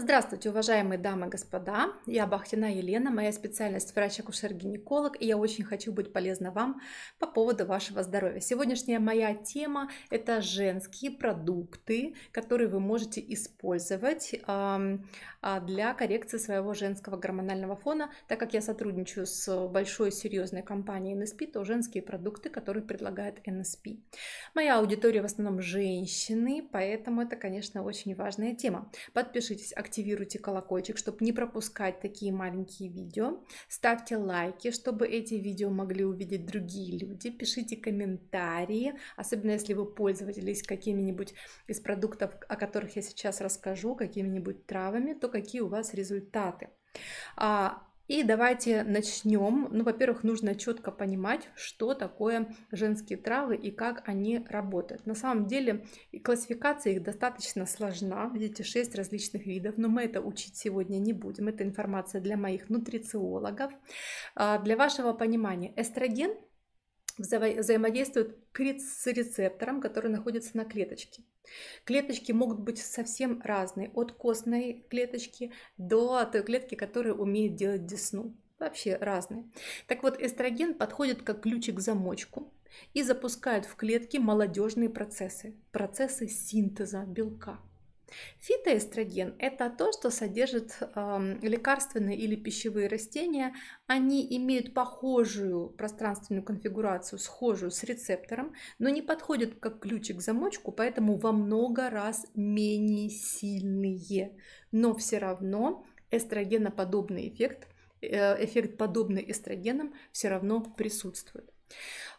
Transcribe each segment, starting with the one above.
Здравствуйте, уважаемые дамы и господа! Я Бахтина Елена, моя специальность врач-акушер-гинеколог, и я очень хочу быть полезна вам по поводу вашего здоровья. Сегодняшняя моя тема – это женские продукты, которые вы можете использовать а, для коррекции своего женского гормонального фона. Так как я сотрудничаю с большой серьезной компанией NSP, то женские продукты, которые предлагает NSP. Моя аудитория в основном женщины, поэтому это, конечно, очень важная тема. Подпишитесь, активируйте колокольчик, чтобы не пропускать такие маленькие видео. Ставьте лайки, чтобы эти видео могли увидеть другие люди. Пишите комментарии, особенно если вы пользовались какими-нибудь из продуктов, о которых я сейчас расскажу, какими-нибудь травами, то какие у вас результаты. А, и давайте начнем. Ну, во-первых, нужно четко понимать, что такое женские травы и как они работают. На самом деле классификация их достаточно сложна. Видите, 6 различных видов, но мы это учить сегодня не будем. Это информация для моих нутрициологов. А, для вашего понимания, эстроген – взаимодействует с рецептором, который находится на клеточке. Клеточки могут быть совсем разные, от костной клеточки до той клетки, которая умеет делать десну. Вообще разные. Так вот, эстроген подходит как ключик к замочку и запускает в клетке молодежные процессы, процессы синтеза белка. Фитоэстроген – это то, что содержит э, лекарственные или пищевые растения. Они имеют похожую пространственную конфигурацию, схожую с рецептором, но не подходят как ключик к замочку, поэтому во много раз менее сильные. Но все равно эстрогеноподобный эффект, э, эффект подобный эстрогенам все равно присутствует.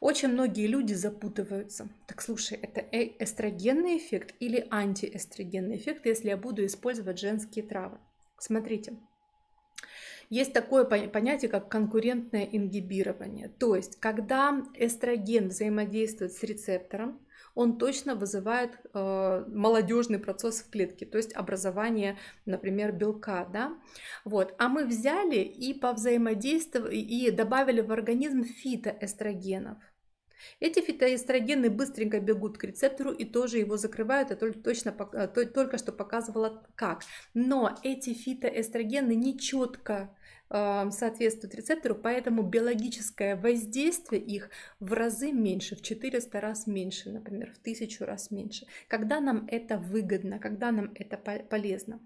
Очень многие люди запутываются. Так слушай, это э, эстрогенный эффект или антиэстрогенный эффект, если я буду использовать женские травы? Смотрите, есть такое понятие, как конкурентное ингибирование. То есть, когда эстроген взаимодействует с рецептором, он точно вызывает э, молодежный процесс в клетке, то есть образование, например, белка, да, вот. А мы взяли и по взаимодействию и добавили в организм фитоэстрогенов. Эти фитоэстрогены быстренько бегут к рецептору и тоже его закрывают, я а точно, а только что показывала как. Но эти фитоэстрогены не четко а, соответствуют рецептору, поэтому биологическое воздействие их в разы меньше, в 400 раз меньше, например, в 1000 раз меньше. Когда нам это выгодно, когда нам это полезно?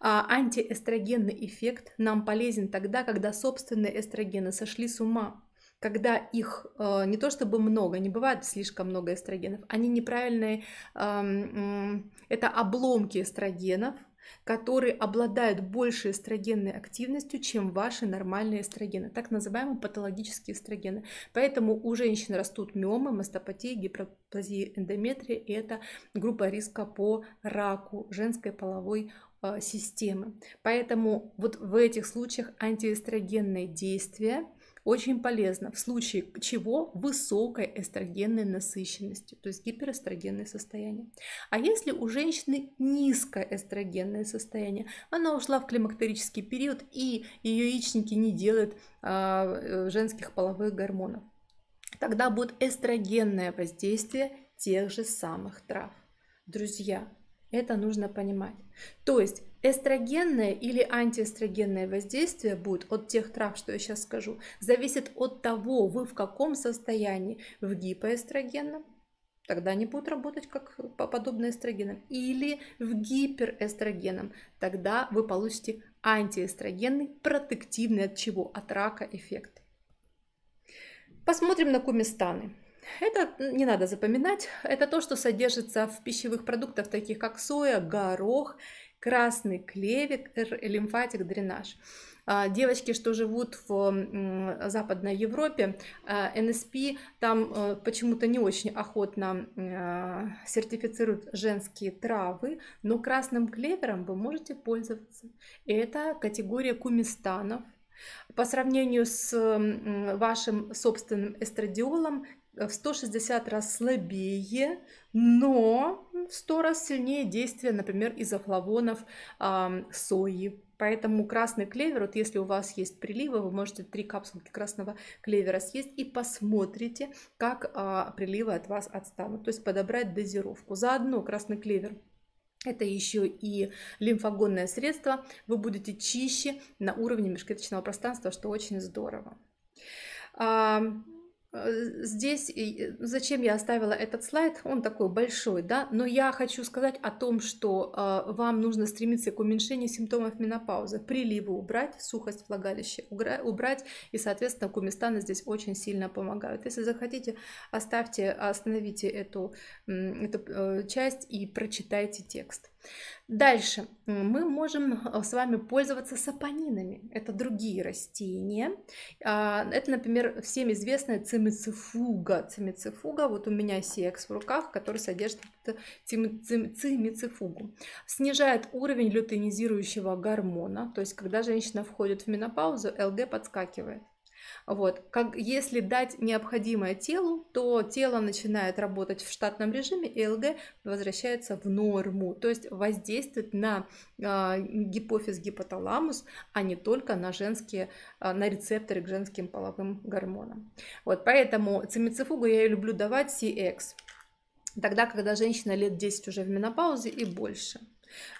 Антиэстрогенный эффект нам полезен тогда, когда собственные эстрогены сошли с ума когда их э, не то чтобы много, не бывает слишком много эстрогенов, они неправильные, эм, это обломки эстрогенов, которые обладают большей эстрогенной активностью, чем ваши нормальные эстрогены, так называемые патологические эстрогены. Поэтому у женщин растут миомы, мастопатии, гипроплазии эндометрия и это группа риска по раку женской половой э, системы. Поэтому вот в этих случаях антиэстрогенные действия очень полезно в случае чего высокой эстрогенной насыщенности, то есть гиперэстрогенное состояние. А если у женщины низкое эстрогенное состояние, она ушла в климактерический период и ее яичники не делают а, э, женских половых гормонов, тогда будет эстрогенное воздействие тех же самых трав. Друзья, это нужно понимать. То есть Эстрогенное или антиэстрогенное воздействие будет от тех трав, что я сейчас скажу, зависит от того, вы в каком состоянии, в гипоэстрогенном, тогда они будут работать как по подобные эстрогенам, или в гиперэстрогенном, тогда вы получите антиэстрогенный, протективный от чего? От рака эффект. Посмотрим на кумистаны. Это не надо запоминать. Это то, что содержится в пищевых продуктах, таких как соя, горох красный клевик, лимфатик, дренаж. А, девочки, что живут в Западной Европе, а, НСП там э, почему-то не очень охотно а, сертифицируют женские травы, но красным клевером вы можете пользоваться. это категория кумистанов, по сравнению с вашим собственным эстрадиолом, Э, в 160 раз слабее, но в 100 раз сильнее действия, например, изофлавонов э, сои. Поэтому красный клевер, вот если у вас есть приливы, вы можете три капсулки красного клевера съесть и посмотрите, как э, приливы от вас отстанут. То есть подобрать дозировку. Заодно красный клевер это еще и лимфогонное средство. Вы будете чище на уровне межклеточного пространства, что очень здорово. Э, здесь, э, зачем я оставила этот слайд, он такой большой, да, но я хочу сказать о том, что э, вам нужно стремиться к уменьшению симптомов менопаузы, приливы убрать, сухость влагалища убрать, и, соответственно, кумистаны здесь очень сильно помогают. Если захотите, оставьте, остановите эту, эту часть и прочитайте текст. Дальше мы можем э, с вами пользоваться сапонинами. Это другие растения. А, это, например, всем известная цимицифуга. Цимицифуга, вот у меня сиекс в руках, который содержит цимицифугу. Снижает уровень лютонизирующего гормона. То есть, когда женщина входит в менопаузу, ЛГ подскакивает. Вот. Как, если дать необходимое телу, то тело начинает работать в штатном режиме, и ЛГ возвращается в норму, то есть воздействует на э, гипофиз гипоталамус, а не только на женские, э, на рецепторы к женским половым гормонам. Вот, поэтому цимицифугу я люблю давать CX, тогда, когда женщина лет 10 уже в менопаузе и больше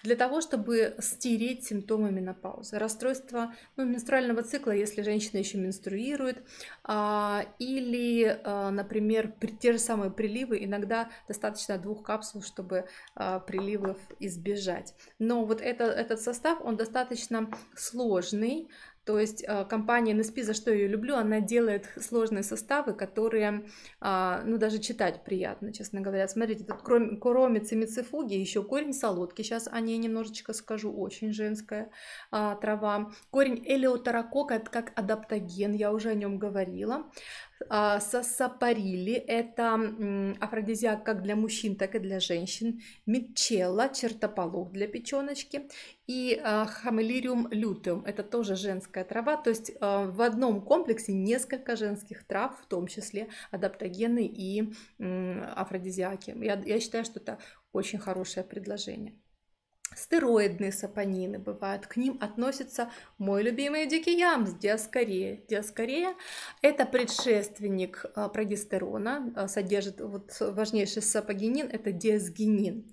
для того, чтобы стереть симптомы менопаузы. расстройства ну, менструального цикла, если женщина еще менструирует, а, или, а, например, при, те же самые приливы, иногда достаточно двух капсул, чтобы а, приливов избежать. Но вот это, этот состав, он достаточно сложный, то есть а, компания NSP, за что я ее люблю, она делает сложные составы, которые, а, ну, даже читать приятно, честно говоря. Смотрите, тут кроме, кроме цимицифуги еще корень солодки, сейчас о ней немножечко скажу, очень женская а, трава. Корень элеотерокока, это как адаптоген, я уже о нем говорила. А, Сасапарили – это афродизиак как для мужчин, так и для женщин. Митчелла – чертополох для печеночки. И а, хамелириум лютеум – это тоже женская трава. То есть а, в одном комплексе несколько женских трав, в том числе адаптогены и афродизиаки. Я, я считаю, что это очень хорошее предложение. Стероидные сапонины бывают. К ним относится мой любимый дикий ямс, диаскорея. Диаскорея – это предшественник э, прогестерона, э, содержит вот важнейший сапогенин – это диасгенин.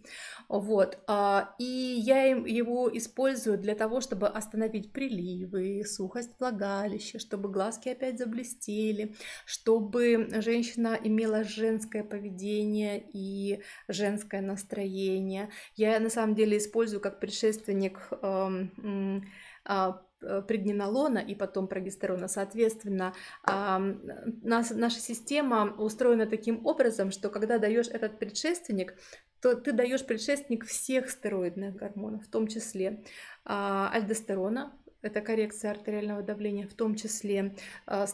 Вот. А, и я его использую для того, чтобы остановить приливы, сухость влагалища, чтобы глазки опять заблестели, чтобы женщина имела женское поведение и женское настроение. Я на самом деле использую как предшественник эм, а, преднинолона и потом прогестерона. Соответственно, наша система устроена таким образом, что когда даешь этот предшественник, то ты даешь предшественник всех стероидных гормонов, в том числе а, альдостерона, это коррекция артериального давления, в том числе а, э,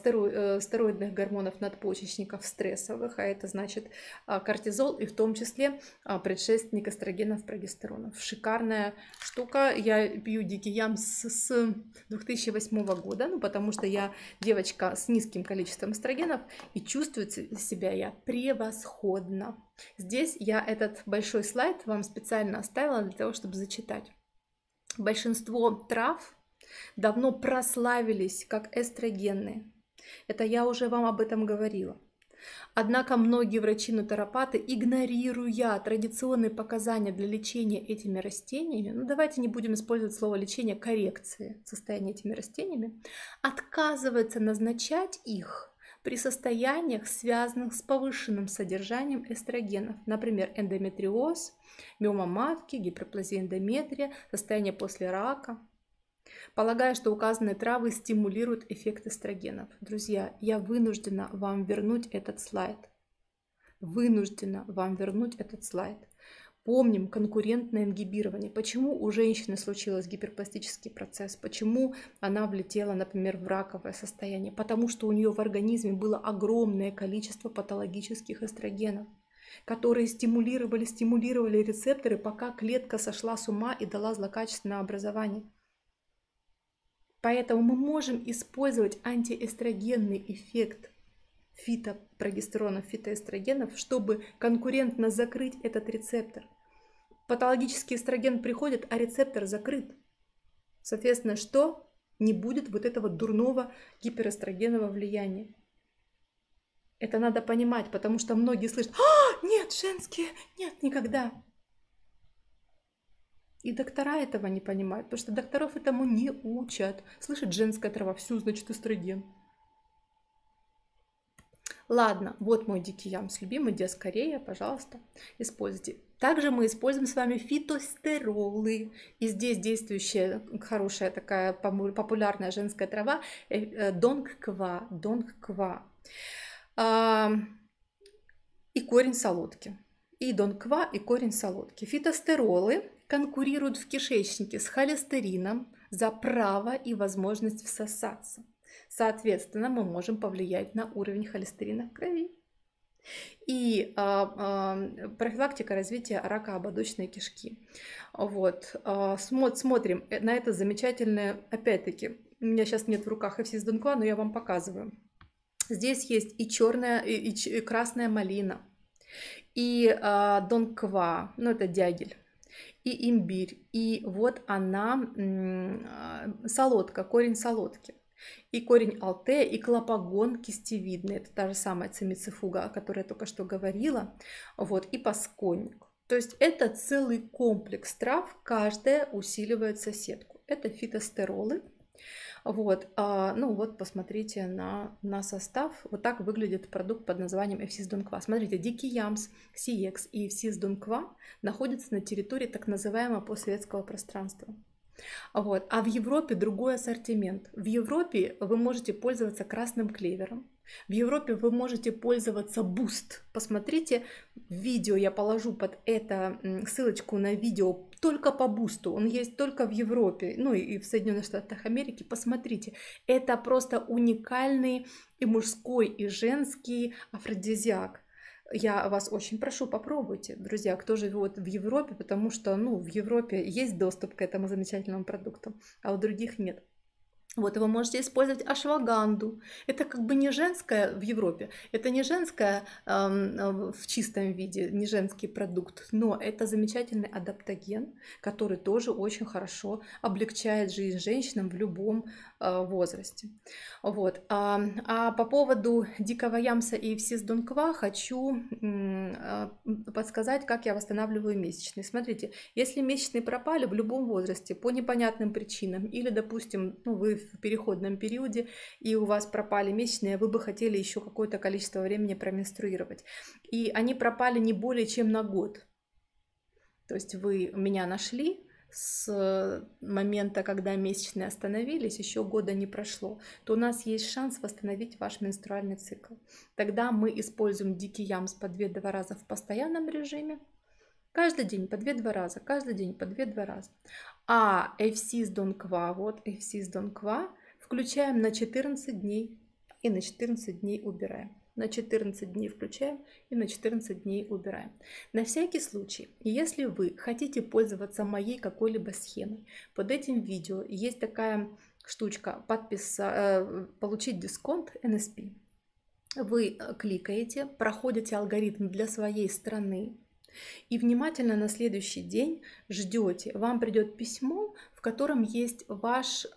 стероидных гормонов надпочечников стрессовых, а это значит а, кортизол и в том числе а, предшественник эстрогенов, прогестеронов. Шикарная штука. Я пью дикий ям с, с 2008 года, ну, потому что я девочка с низким количеством эстрогенов и чувствую себя я превосходно. Здесь я этот большой слайд вам специально оставила для того, чтобы зачитать. Большинство трав давно прославились как эстрогенные. Это я уже вам об этом говорила. Однако многие врачи-натуропаты, игнорируя традиционные показания для лечения этими растениями, ну давайте не будем использовать слово лечение, коррекции состояния этими растениями, отказываются назначать их при состояниях, связанных с повышенным содержанием эстрогенов, например, эндометриоз, миома матки, гиперплазия эндометрия, состояние после рака – полагая, что указанные травы стимулируют эффект эстрогенов. Друзья, я вынуждена вам вернуть этот слайд. Вынуждена вам вернуть этот слайд. Помним конкурентное ингибирование. Почему у женщины случился гиперпластический процесс? Почему она влетела, например, в раковое состояние? Потому что у нее в организме было огромное количество патологических эстрогенов которые стимулировали, стимулировали рецепторы, пока клетка сошла с ума и дала злокачественное образование. Поэтому мы можем использовать антиэстрогенный эффект фитопрогестеронов, фитоэстрогенов, чтобы конкурентно закрыть этот рецептор. Патологический эстроген приходит, а рецептор закрыт. Соответственно, что? Не будет вот этого дурного гиперэстрогенного влияния. Это надо понимать, потому что многие слышат, а, нет, женские, нет, никогда. И доктора этого не понимают, потому что докторов этому не учат. Слышит женская трава, всю, значит, эстроген. Ладно, вот мой дикий ямс, любимый диаскорея, пожалуйста, используйте. Также мы используем с вами фитостеролы. И здесь действующая хорошая такая популярная женская трава э, э, а, донг-ква. И корень солодки. И донг и корень солодки. Фитостеролы конкурируют в кишечнике с холестерином за право и возможность всосаться. Соответственно, мы можем повлиять на уровень холестерина в крови. И а, а, профилактика развития рака ободочной кишки. Вот. А, смотрим э, на это замечательное, опять-таки, у меня сейчас нет в руках эфсис дункла, но я вам показываю. Здесь есть и черная, и, и, и красная малина, и а, донква, ну это дягель и имбирь, и вот она, а, солодка, корень солодки. И корень алте, и клопогон кистевидный, это та же самая цимицифуга, о которой я только что говорила, вот, и пасконник. То есть это целый комплекс трав, каждая усиливает соседку. Это фитостеролы, вот, а, ну вот посмотрите на, на состав. Вот так выглядит продукт под названием FCS Дунква. Смотрите, Дикий Ямс, CX и FCS Дунква находятся на территории так называемого постсоветского пространства. Вот. А в Европе другой ассортимент. В Европе вы можете пользоваться красным клевером. В Европе вы можете пользоваться Boost. Посмотрите видео, я положу под это ссылочку на видео только по бусту, он есть только в Европе, ну и в Соединенных Штатах Америки. Посмотрите, это просто уникальный и мужской, и женский афродизиак. Я вас очень прошу, попробуйте, друзья, кто живет в Европе, потому что, ну, в Европе есть доступ к этому замечательному продукту, а у других нет. Вот, и вы можете использовать ашваганду. Это как бы не женское в Европе, это не женское эм, э, в чистом виде, не женский продукт, но это замечательный адаптоген, который тоже очень хорошо облегчает жизнь женщинам в любом Э, возрасте. Вот. А, а по поводу дикого ямса и всис дунква хочу а, подсказать, как я восстанавливаю месячные. Смотрите, если месячные пропали в любом возрасте по непонятным причинам, или, допустим, ну, вы в переходном периоде, и у вас пропали месячные, вы бы хотели еще какое-то количество времени променструировать, и они пропали не более чем на год, то есть вы меня нашли, с момента, когда месячные остановились, еще года не прошло, то у нас есть шанс восстановить ваш менструальный цикл. Тогда мы используем дикий ямс по 2-2 раза в постоянном режиме, каждый день по 2-2 раза, каждый день по 2-2 раза. А FC с Донква, вот FC с Донква, включаем на 14 дней и на 14 дней убираем на 14 дней включаем и на 14 дней убираем. На всякий случай, если вы хотите пользоваться моей какой-либо схемой, под этим видео есть такая штучка подпис, э, «Получить дисконт NSP». Вы кликаете, проходите алгоритм для своей страны, и внимательно на следующий день ждете. Вам придет письмо, в котором есть ваш э,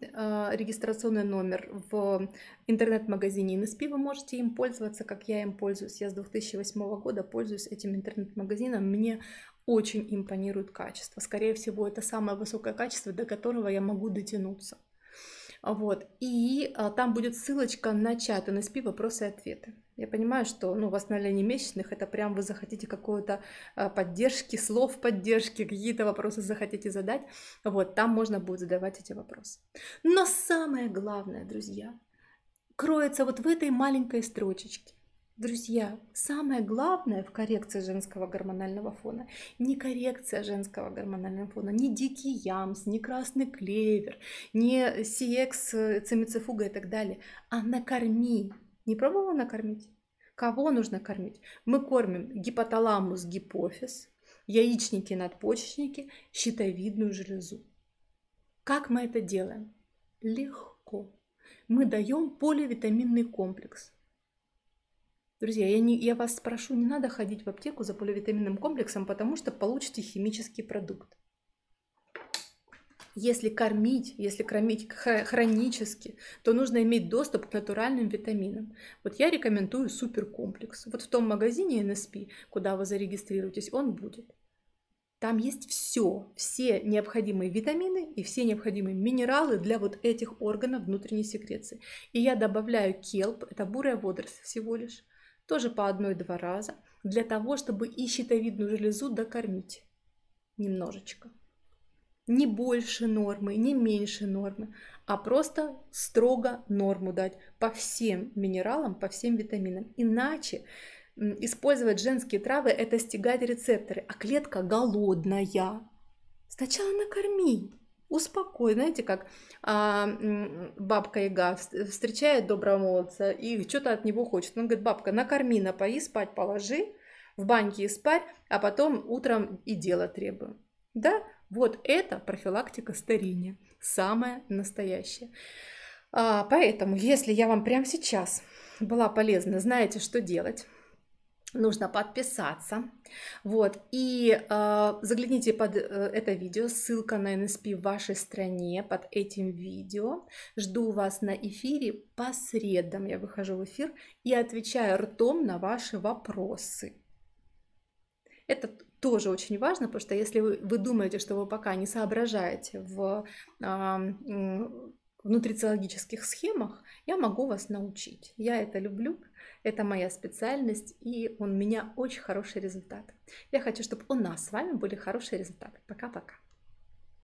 э, регистрационный номер в интернет-магазине НСП. Вы можете им пользоваться, как я им пользуюсь. Я с 2008 года пользуюсь этим интернет-магазином. Мне очень импонирует качество. Скорее всего, это самое высокое качество, до которого я могу дотянуться. Вот. И а, там будет ссылочка на чат НСП «Вопросы и ответы». Я понимаю, что ну, восстановление месячных – это прям вы захотите какой-то а, поддержки, слов поддержки, какие-то вопросы захотите задать. Вот, там можно будет задавать эти вопросы. Но самое главное, друзья, кроется вот в этой маленькой строчечке. Друзья, самое главное в коррекции женского гормонального фона не коррекция женского гормонального фона, не дикий ямс, не красный клевер, не CX, цимицифуга и так далее, а накорми. Не пробовала накормить? Кого нужно кормить? Мы кормим гипоталамус, гипофиз, яичники, надпочечники, щитовидную железу. Как мы это делаем? Легко. Мы даем поливитаминный комплекс – Друзья, я, не, я вас спрошу, не надо ходить в аптеку за поливитаминным комплексом, потому что получите химический продукт. Если кормить, если кормить хронически, то нужно иметь доступ к натуральным витаминам. Вот я рекомендую суперкомплекс. Вот в том магазине NSP, куда вы зарегистрируетесь, он будет. Там есть все, все необходимые витамины и все необходимые минералы для вот этих органов внутренней секреции. И я добавляю келп, это бурая водоросль всего лишь тоже по одной-два раза, для того, чтобы и щитовидную железу докормить немножечко. Не больше нормы, не меньше нормы, а просто строго норму дать по всем минералам, по всем витаминам. Иначе использовать женские травы – это стегать рецепторы, а клетка голодная. Сначала накорми, успокой. Знаете, как а, бабка Яга встречает доброго молодца и что-то от него хочет. Он говорит, бабка, накорми, напои, спать положи, в баньке и спать, а потом утром и дело требуем. Да, вот это профилактика старения, самое настоящее. А, поэтому, если я вам прямо сейчас была полезна, знаете, что делать нужно подписаться. Вот. И э, загляните под э, это видео, ссылка на NSP в вашей стране под этим видео. Жду вас на эфире по средам. Я выхожу в эфир и отвечаю ртом на ваши вопросы. Это тоже очень важно, потому что если вы, вы думаете, что вы пока не соображаете в э, внутрициологических схемах, я могу вас научить. Я это люблю, это моя специальность, и у меня очень хороший результат. Я хочу, чтобы у нас с вами были хорошие результаты. Пока-пока.